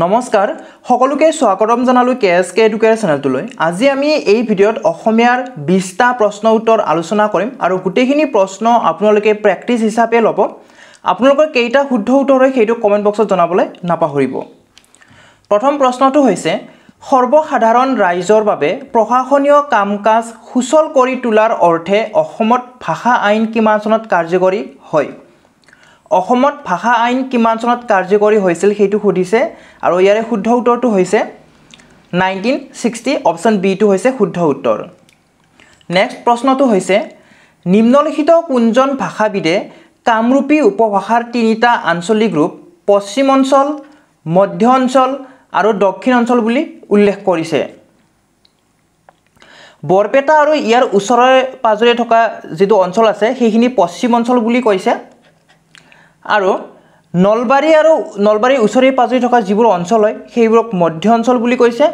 নমস্কাৰ সকলোকে স্বাগতম জনালোঁ কে এছ কে এডুকেৰ চেনেলটোলৈ আজি আমি এই ভিডিঅ'ত অসমীয়াৰ বিছটা প্ৰশ্ন উত্তৰ আলোচনা কৰিম আৰু গোটেইখিনি প্ৰশ্ন আপোনালোকে প্ৰেক্টিছ হিচাপে ল'ব আপোনালোকৰ কেইটা শুদ্ধ উত্তৰ হয় সেইটো কমেণ্ট বক্সত জনাবলৈ নাপাহৰিব প্ৰথম প্ৰশ্নটো হৈছে সৰ্বসাধাৰণ ৰাইজৰ বাবে প্ৰশাসনীয় কাম কাজ সুচল কৰি তোলাৰ অৰ্থে অসমত ভাষা আইন কিমান কাৰ্যকৰী হয় অসমত ভাষা আইন কিমান চনত কাৰ্যকৰী হৈছিল সেইটো সুধিছে আৰু ইয়াৰে শুদ্ধ উত্তৰটো হৈছে নাইনটিন ছিক্সটি অপশ্যন বিটো হৈছে শুদ্ধ উত্তৰ নেক্সট প্ৰশ্নটো হৈছে নিম্নলিখিত কোনজন ভাষাবিদে কামৰূপী উপভাষাৰ তিনিটা আঞ্চলিক ৰূপ পশ্চিম অঞ্চল মধ্য অঞ্চল আৰু দক্ষিণ অঞ্চল বুলি উল্লেখ কৰিছে বৰপেটা আৰু ইয়াৰ ওচৰে পাঁজৰে থকা যিটো অঞ্চল আছে সেইখিনি পশ্চিম অঞ্চল বুলি কৈছে আৰু নলবাৰী আৰু নলবাৰীৰ ওচৰে পাজৰি থকা যিবোৰ অঞ্চল হয় সেইবোৰক মধ্য অঞ্চল বুলি কৈছে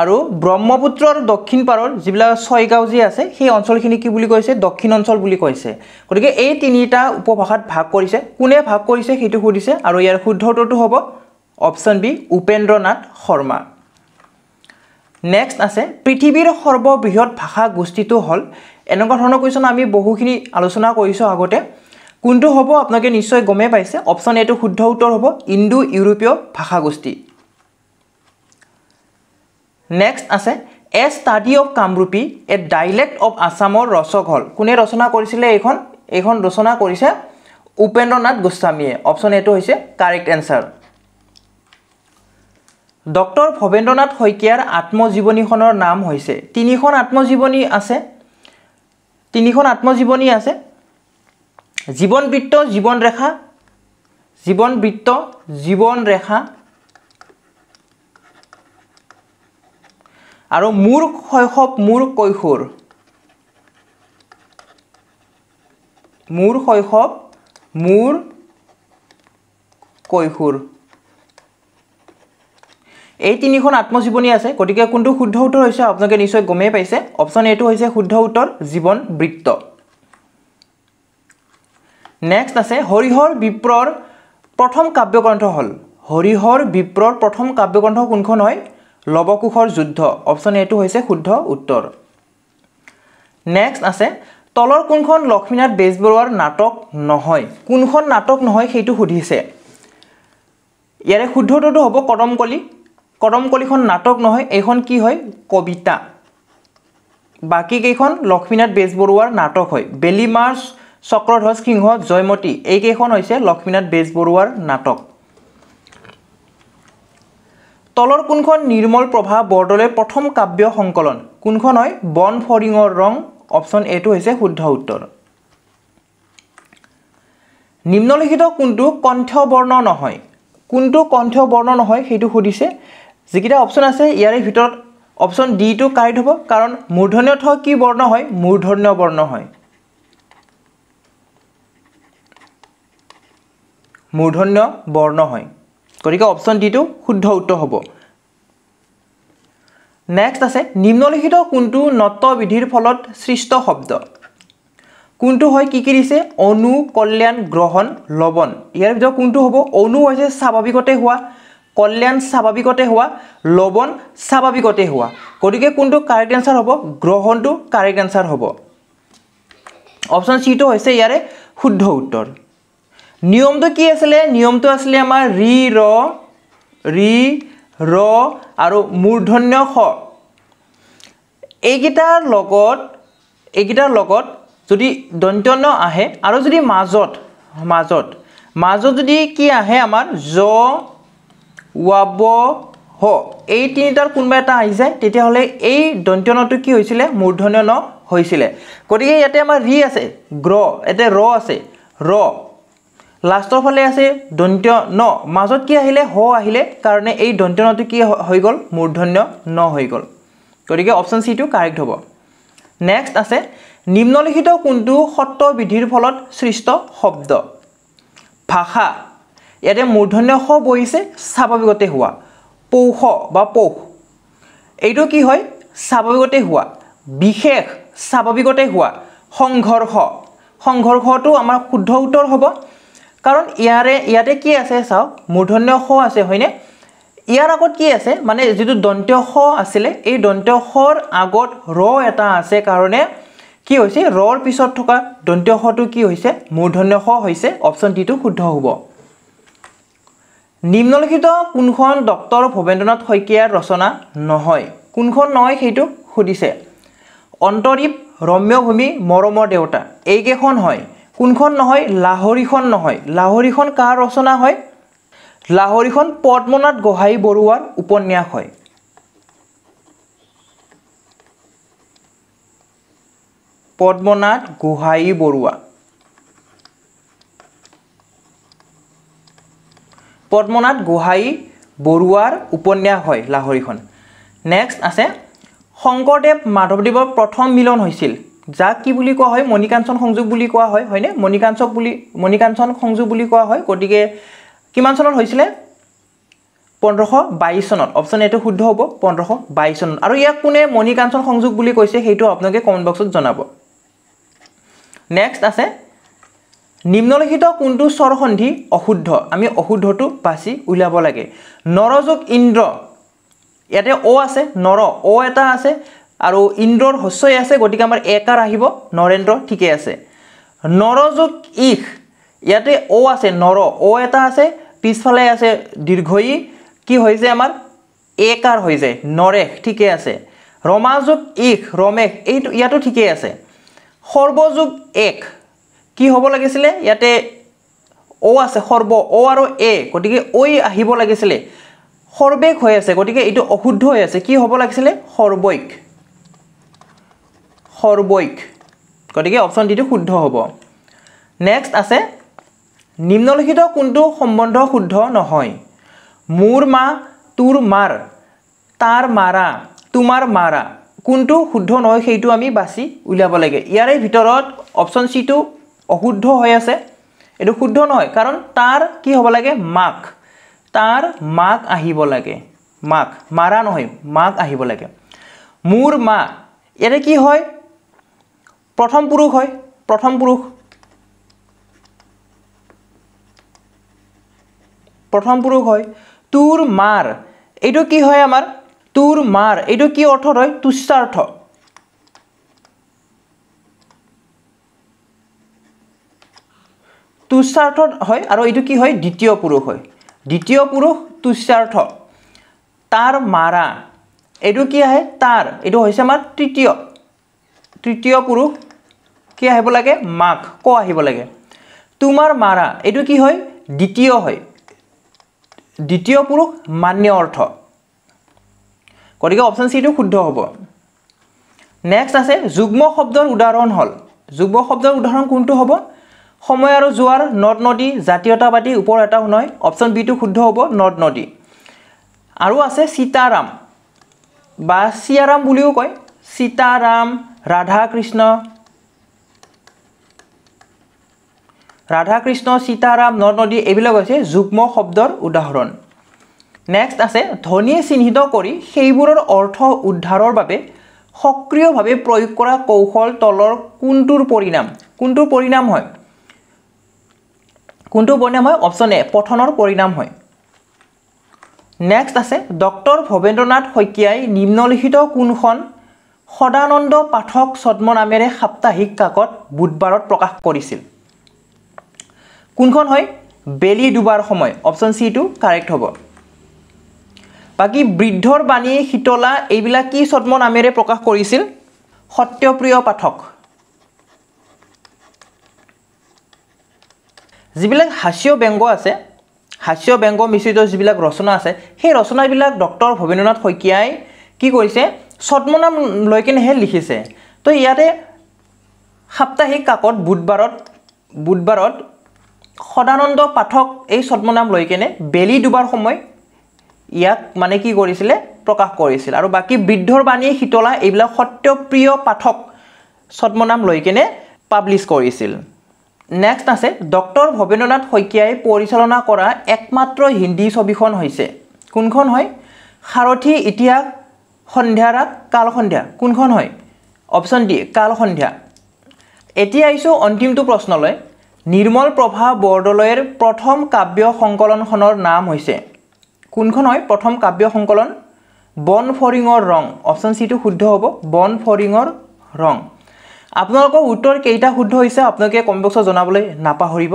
আৰু ব্ৰহ্মপুত্ৰ আৰু দক্ষিণ পাৰৰ যিবিলাক ছয়গাঁও যি আছে সেই অঞ্চলখিনি কি বুলি কৈছে দক্ষিণ অঞ্চল বুলি কৈছে গতিকে এই তিনিটা উপভাষাত ভাগ কৰিছে কোনে ভাগ কৰিছে সেইটো সুধিছে আৰু ইয়াৰ শুদ্ধ উত্তৰটো হ'ব option B Upendranath Sharma next আছে পৃথিৱীৰ সৰ্ববৃহৎ ভাষা গোষ্ঠীটো হ'ল এনেকুৱা ধৰণৰ কুৱেশ্যন আমি বহুখিনি আলোচনা কৰিছোঁ আগতে কোনটো হ'ব আপোনালোকে নিশ্চয় গমেই পাইছে অপশ্যন এটো শুদ্ধ উত্তৰ হ'ব ইণ্ডো ইউৰোপীয় ভাষাগোষ্ঠী নেক্সট আছে a study of Kamrupi a dialect of আছামৰ হল কোনে ৰচনা কৰিছিলে এইখন এইখন ৰচনা কৰিছে উপেন্দ্ৰনাথ গোস্বামীয়ে অপশ্যন এটো হৈছে কাৰেক্ট এনচাৰ ডক্টৰ ভৱেন্দ্ৰনাথ শইকীয়াৰ আত্মজীৱনীখনৰ নাম হৈছে তিনিখন আত্মজীৱনী আছে তিনিখন আত্মজীৱনী আছে জীৱন বৃত্ত জীৱন ৰেখা জীৱন বৃত্ত জীৱন ৰেখা আৰু মোৰ শৈশৱ মোৰ কৈশোৰ মোৰ শৈশৱ মোৰ কৈশোৰ এই তিনিখন আত্মজীৱনী আছে গতিকে কোনটো শুদ্ধ উত্তৰ হৈছে আপোনালোকে নিশ্চয় গমেই পাইছে অপশ্যন এইটো হৈছে শুদ্ধ উত্তৰ জীৱন বৃত্ত নেক্সট আছে হৰিহৰ বিপ্ৰৰ প্ৰথম কাব্যগ্ৰন্থ হ'ল হৰিহৰ বিপ্ৰৰ প্ৰথম কাব্যগ্ৰন্থ কোনখন হয় লৱকোষৰ যুদ্ধ অপশ্যন এইটো হৈছে শুদ্ধ উত্তৰ নেক্সট আছে তলৰ কোনখন লক্ষ্মীনাথ বেজবৰুৱাৰ নাটক নহয় কোনখন নাটক নহয় সেইটো সুধিছে ইয়াৰে শুদ্ধ উত্তৰটো হ'ব কদমকলি কদমকলিখন নাটক নহয় এইখন কি হয় কবিতা বাকীকেইখন লক্ষ্মীনাথ বেজবৰুৱাৰ নাটক হয় বেলি মাৰ্চ চক্ৰধ্বজ সিংহ জয়মতী এইকেইখন হৈছে লক্ষ্মীনাথ বেজবৰুৱাৰ নাটক তলৰ কোনখন নিৰ্মল প্ৰভা বৰদলৈ প্ৰথম কাব্য সংকলন কোনখন হয় বন ফৰিঙৰ ৰং অপশ্যন এটো হৈছে শুদ্ধ উত্তৰ নিম্নলিখিত কোনটো কণ্ঠ বৰ্ণ নহয় কোনটো কণ্ঠ বৰ্ণ নহয় সেইটো সুধিছে যিকেইটা অপশ্যন আছে ইয়াৰে ভিতৰত অপশ্যন ডিটো কাৰেক্ট হ'ব কাৰণ মূৰ্ধন্য থ কি বৰ্ণ হয় মূৰ্ধন্য বৰ্ণ হয় মূৰ্ধন্য বৰ্ণ হয় গতিকে অপশ্যন ডিটো শুদ্ধ উত্তৰ হ'ব নেক্সট আছে নিম্নলিখিত কোনটো নত্বিধিৰ ফলত সৃষ্ট শব্দ কোনটো হয় কি কি দিছে অনু কল্যাণ গ্ৰহণ লৱণ ইয়াৰ ভিতৰত কোনটো হ'ব অনু হৈছে স্বাভাৱিকতে হোৱা কল্যাণ স্বাভাৱিকতে হোৱা লৱণ স্বাভাৱিকতে হোৱা গতিকে কোনটো কাৰেক্ট এনচাৰ হ'ব গ্ৰহণটো কাৰেক্ট এনচাৰ হ'ব অপশ্যন চিটো হৈছে ইয়াৰে শুদ্ধ উত্তৰ নিয়মটো কি আছিলে নিয়মটো আছিলে আমাৰ ৰি ৰ ৰি ৰ আৰু মূৰ্ধন্য স এইকেইটাৰ লগত এইকেইটাৰ লগত যদি দন্ত্য আহে আৰু যদি মাজত মাজত মাজত যদি কি আহে আমাৰ জ ৱাব হ এই তিনিটাৰ কোনোবা এটা আহি যায় তেতিয়াহ'লে এই দন্ত্যনটো কি হৈছিলে মূৰ্ধন্য ন হৈছিলে গতিকে ইয়াতে আমাৰ ৰি আছে গ্ৰ ইয়াতে ৰ আছে ৰ লাষ্টৰ ফালে আছে দন্ত্য ন মাজত কি আহিলে হ আহিলে কাৰণে এই দন্ত্য নটো কি হৈ গ'ল মূৰ্ধন্য ন হৈ গ'ল গতিকে অপশ্যন চিটো কাৰেক্ট হ'ব নেক্সট আছে নিম্নলিখিত কোনটো সত্ৰ বিধিৰ ফলত সৃষ্ট শব্দ ভাষা ইয়াতে মূৰ্ধন্য শ বহিছে স্বাভাৱিকতে হোৱা পৌষ বা পৌষ এইটো কি হয় স্বাভাৱিকতে হোৱা বিশেষ স্বাভাৱিকতে হোৱা সংঘৰ্ষ সংঘৰ্ষটো আমাৰ শুদ্ধ উত্তৰ হ'ব কাৰণ ইয়াৰে ইয়াতে কি আছে চাওক মূৰ্ধন্য স আছে হয়নে ইয়াৰ আগত কি আছে মানে যিটো দন্ত্য স আছিলে এই দন্ত সৰ আগত ৰ এটা আছে কাৰণে কি হৈছে ৰৰ পিছত থকা দন্ত্য সটো কি হৈছে মূৰ্ধন্য স হৈছে অপশ্যন ডিটো শুদ্ধ হ'ব নিম্নলিখিত কোনখন ডক্টৰ ভৱেন্দ্ৰনাথ শইকীয়াৰ ৰচনা নহয় কোনখন নহয় সেইটো সুধিছে অন্তৰীপ ৰম্যভূমি মৰমৰ দেউতা এইকেইখন হয় কোনখন নহয় লাহৰিখন নহয় লাহৰিখন কাৰ ৰচনা হয় লাহৰিখন পদ্মনাথ গোহাঁই বৰুৱাৰ উপন্যাস হয় পদ্মনাথ গোহাঁই বৰুৱা পদ্মনাথ গোহাঁই বৰুৱাৰ উপন্যাস হয় লাহৰিখন নেক্সট আছে শংকৰদেৱ মাধৱদেৱৰ প্ৰথম মিলন হৈছিল যাক কি বুলি কোৱা হয় মণিকাঞ্চন সংযোগ বুলি কোৱা হয় হয়নে মণিকাঞ্চক বুলি মণিকাঞ্চন সংযোগ বুলি কোৱা হয় গতিকে কিমান চনত হৈছিলে পোন্ধৰশ বাইছ চনত অপশ্যন এইটো শুদ্ধ হ'ব পোন্ধৰশ বাইছ চনত আৰু ইয়াক কোনে মণিকাঞ্চন সংযোগ বুলি কৈছে সেইটো আপোনালোকে কমেণ্ট বক্সত জনাব নেক্সট আছে নিম্নলিখিত কোনটো স্বৰসন্ধি অশুদ্ধ আমি অশুদ্ধটো বাচি উলিয়াব লাগে নৰযোগ ইন্দ্ৰ ইয়াতে অ আছে নৰ অ এটা আছে আৰু ইন্দ্ৰৰ হস্যই আছে গতিকে আমাৰ একাৰ আহিব নৰেন্দ্ৰ ঠিকেই আছে নৰযোগ ইখ ইয়াতে অ আছে নৰ অ এটা আছে পিছফালে আছে দীৰ্ঘই কি হৈ যায় আমাৰ একাৰ হৈ যায় নৰেশ ঠিকেই আছে ৰমাযোগ ইখ ৰমেশ এইটো ইয়াতো ঠিকেই আছে সৰ্বযোগ এক কি হ'ব লাগিছিলে ইয়াতে অ আছে সৰ্ব অ আৰু এ গতিকে ঐ আহিব লাগিছিলে সৰ্বেক হৈ আছে গতিকে এইটো অশুদ্ধ হৈ আছে কি হ'ব লাগিছিলে সৰ্বৈক সৰ্বৈক গতিকে অপশ্যন ডিটো শুদ্ধ হ'ব নেক্সট আছে নিম্নলিখিত কোনটো সম্বন্ধ শুদ্ধ নহয় মোৰ মা তোৰ মাৰ তাৰ মাৰা তোমাৰ মাৰা কোনটো শুদ্ধ নহয় সেইটো আমি বাচি উলিয়াব লাগে ইয়াৰে ভিতৰত অপশ্যন চিটো অশুদ্ধ হৈ আছে এইটো শুদ্ধ নহয় কাৰণ তাৰ কি হ'ব লাগে মাক তাৰ মাক আহিব লাগে মাক মাৰা নহয় মাক আহিব লাগে মোৰ মা ইয়াতে কি হয় প্ৰথম পুৰুষ হয় প্ৰথম পুৰুষ প্ৰথম পুৰুষ হয় তোৰ মাৰ এইটো কি হয় আমাৰ তোৰ মাৰ এইটো কি অৰ্থ হয় তুষাৰ্থ তুষাৰ্থ হয় আৰু এইটো কি হয় দ্বিতীয় পুৰুষ হয় দ্বিতীয় পুৰুষ তুষাৰ্থ তাৰ মাৰা এইটো কি আহে তাৰ এইটো হৈছে আমাৰ তৃতীয় তৃতীয় পুৰুষ কি আহিব লাগে মাক ক আহিব লাগে তোমাৰ মাৰা এইটো কি হয় দ্বিতীয় হয় দ্বিতীয় পুৰুষ মান্য অৰ্থ গতিকে অপশ্যন চিটো শুদ্ধ হ'ব নেক্সট আছে যুগ্ম শব্দৰ উদাহৰণ হ'ল যুগ্ম শব্দৰ উদাহৰণ কোনটো হ'ব সময় আৰু যোৱাৰ নদ নদী জাতীয়তাবাদী ওপৰত এটা নহয় অপশ্যন বিটো শুদ্ধ হ'ব নদ নদী আৰু আছে চীতাৰাম বা চিয়াৰাম বুলিও কয় সীতাৰাম ৰাধা কৃষ্ণ ৰাধা কৃষ্ণ সীতাৰাম নৰ নদী এইবিলাক হৈছে যুগ্ম শব্দৰ উদাহৰণ নেক্সট আছে ধ্বনিয়ে চিহ্নিত কৰি সেইবোৰৰ অৰ্থ উদ্ধাৰৰ বাবে সক্ৰিয়ভাৱে প্ৰয়োগ কৰা কৌশল তলৰ কোনটোৰ পৰিণাম কোনটোৰ পৰিণাম হয় কোনটোৰ পৰিণাম হয় অপশ্যন এ পঠনৰ পৰিণাম হয় নেক্সট আছে ডক্টৰ ভৱেন্দ্ৰনাথ শইকীয়াই নিম্নলিখিত কোনখন সদানন্দ পাঠক নামেৰে সাপ্তাহিক কাকত বুধবাৰত প্ৰকাশ কৰিছিল কোনখন হয় বেলি ডুবাৰ সময় অপশ্যন চিটো কাৰেক্ট হ'ব বাকী বৃদ্ধৰ বাণী শীতলা এইবিলাক কি নামেৰে প্ৰকাশ কৰিছিল সত্যপ্ৰিয় পাঠক যিবিলাক হাস্য ব্যংগ আছে হাস্য ব্যংগ মিশ্ৰিত যিবিলাক ৰচনা আছে সেই ৰচনাবিলাক ডক্টৰ ভৱেন্দ্ৰনাথ শইকীয়াই কি কৰিছে ছদ্মনাম লৈ কিনেহে লিখিছে তো ইয়াতে সাপ্তাহিক কাকত বুধবাৰত বুধবাৰত সদানন্দ পাঠক এই ছদ্মনাম লৈ কেনে বেলি ডুবাৰ সময় ইয়াক মানে কি কৰিছিলে প্ৰকাশ কৰিছিল আৰু বাকী বৃদ্ধৰ বাণী শীতলা এইবিলাক সত্যপ্ৰিয় পাঠক ছদ্মনাম লৈ কেনে পাব্লিছ কৰিছিল নেক্সট আছে ডক্টৰ ভৱেন্দ্ৰনাথ শইকীয়াই পৰিচালনা কৰা একমাত্ৰ হিন্দী ছবিখন হৈছে কোনখন হয় সাৰথি ইতিহাস সন্ধ্যা ৰাত কাল সন্ধ্যা কোনখন হয় অপশ্যন ডি কাল সন্ধ্যা এতিয়া আহিছোঁ অন্তিমটো প্ৰশ্নলৈ নিৰ্মল প্ৰভা বৰদলৈৰ প্ৰথম কাব্য সংকলনখনৰ নাম হৈছে কোনখন হয় প্ৰথম কাব্য সংকলন বন ফৰিঙৰ ৰং অপশ্যন চিটো শুদ্ধ হ'ব বন ফৰিঙৰ ৰং আপোনালোকৰ উত্তৰ কেইটা শুদ্ধ হৈছে আপোনালোকে বক্সত জনাবলৈ নাপাহৰিব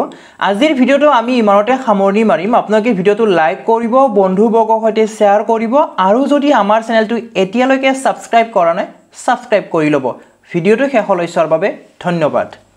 আজিৰ ভিডিঅ'টো আমি ইমানতে সামৰণি মাৰিম আপোনালোকে ভিডিঅ'টো লাইক কৰিব বন্ধুবৰ্গৰ সৈতে শ্বেয়াৰ কৰিব আৰু যদি আমাৰ চেনেলটো এতিয়ালৈকে ছাবস্ক্ৰাইব কৰা নাই ছাবস্ক্ৰাইব কৰি ল'ব ভিডিঅ'টো শেষলৈ চোৱাৰ বাবে ধন্যবাদ